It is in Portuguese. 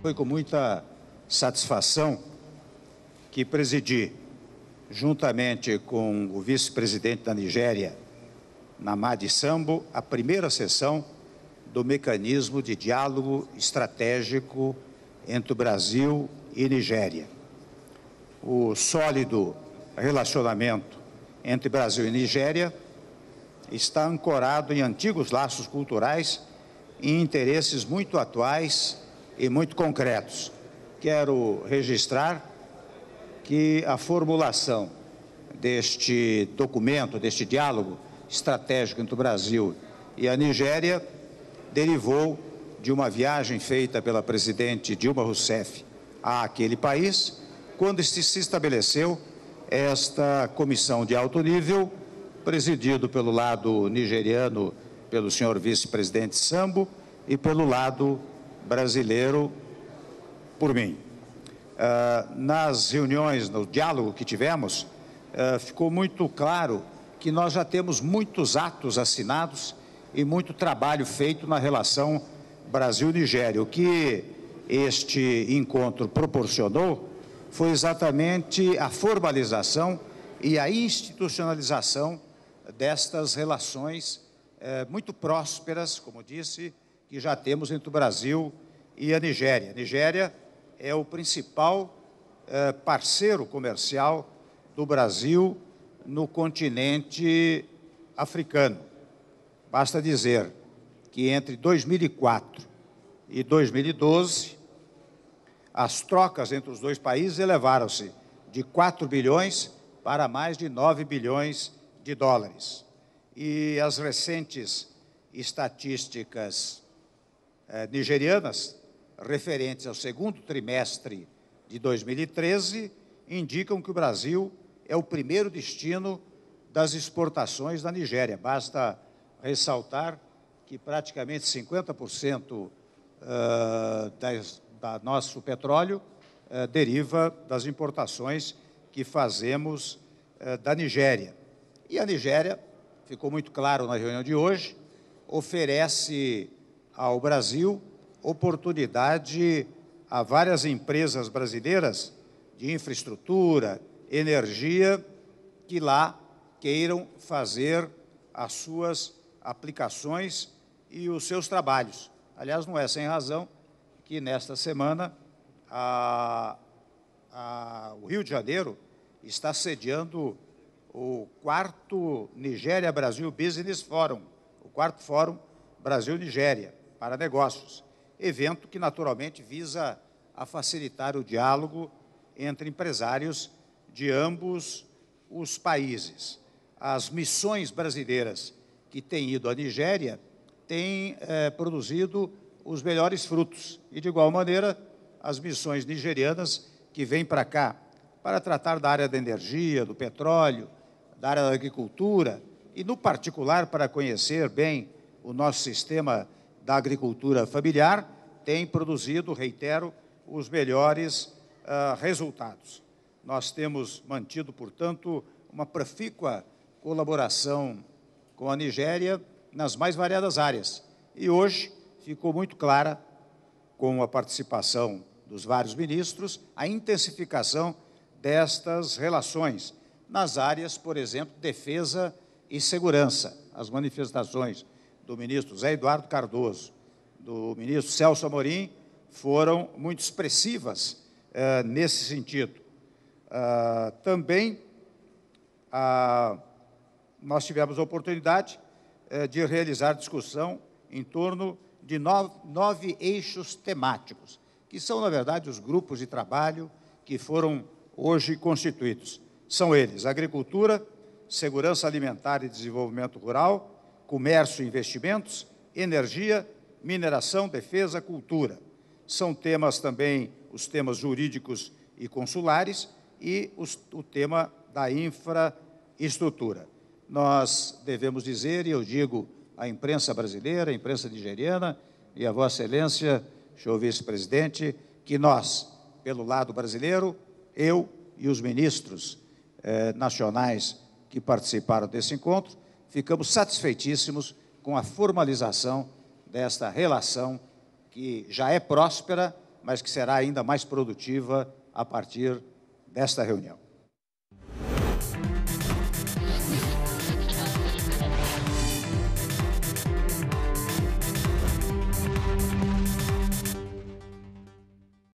Foi com muita satisfação que presidi, juntamente com o vice-presidente da Nigéria, Namadi Sambo, a primeira sessão do mecanismo de diálogo estratégico entre o Brasil e Nigéria. O sólido relacionamento entre Brasil e Nigéria está ancorado em antigos laços culturais e interesses muito atuais e muito concretos. Quero registrar que a formulação deste documento, deste diálogo estratégico entre o Brasil e a Nigéria, derivou de uma viagem feita pela presidente Dilma Rousseff àquele país, quando se estabeleceu esta comissão de alto nível, presidido pelo lado nigeriano, pelo senhor vice-presidente Sambo, e pelo lado brasileiro por mim. Ah, nas reuniões, no diálogo que tivemos, ah, ficou muito claro que nós já temos muitos atos assinados e muito trabalho feito na relação Brasil-Nigéria. O que este encontro proporcionou foi exatamente a formalização e a institucionalização destas relações eh, muito prósperas, como disse, que já temos entre o Brasil e a Nigéria. A Nigéria é o principal eh, parceiro comercial do Brasil no continente africano. Basta dizer que entre 2004 e 2012, as trocas entre os dois países elevaram-se de 4 bilhões para mais de 9 bilhões de dólares. E as recentes estatísticas eh, nigerianas referentes ao segundo trimestre de 2013 indicam que o Brasil é o primeiro destino das exportações da Nigéria. Basta ressaltar que praticamente 50% eh, das, da nosso petróleo eh, deriva das importações que fazemos eh, da Nigéria. E a Nigéria, ficou muito claro na reunião de hoje, oferece ao Brasil oportunidade a várias empresas brasileiras de infraestrutura, energia, que lá queiram fazer as suas aplicações e os seus trabalhos. Aliás, não é sem razão que nesta semana a, a, o Rio de Janeiro está sediando o quarto Nigéria-Brasil Business Forum, o quarto fórum Brasil-Nigéria para negócios, evento que naturalmente visa a facilitar o diálogo entre empresários de ambos os países. As missões brasileiras que têm ido à Nigéria têm eh, produzido os melhores frutos. E, de igual maneira, as missões nigerianas que vêm para cá para tratar da área da energia, do petróleo, da área da agricultura e, no particular, para conhecer bem o nosso sistema da agricultura familiar tem produzido, reitero, os melhores uh, resultados. Nós temos mantido, portanto, uma profícua colaboração com a Nigéria nas mais variadas áreas. E hoje ficou muito clara, com a participação dos vários ministros, a intensificação destas relações nas áreas, por exemplo, defesa e segurança. As manifestações do ministro Zé Eduardo Cardoso, do ministro Celso Amorim, foram muito expressivas eh, nesse sentido. Ah, também ah, nós tivemos a oportunidade eh, de realizar discussão em torno de nove, nove eixos temáticos, que são, na verdade, os grupos de trabalho que foram hoje constituídos. São eles: agricultura, segurança alimentar e desenvolvimento rural, comércio e investimentos, energia, mineração, defesa, cultura. São temas também os temas jurídicos e consulares e os, o tema da infraestrutura. Nós devemos dizer, e eu digo à imprensa brasileira, à imprensa nigeriana e à Vossa Excelência, senhor vice-presidente, que nós, pelo lado brasileiro, eu e os ministros eh, nacionais que participaram desse encontro, ficamos satisfeitíssimos com a formalização desta relação que já é próspera, mas que será ainda mais produtiva a partir desta reunião.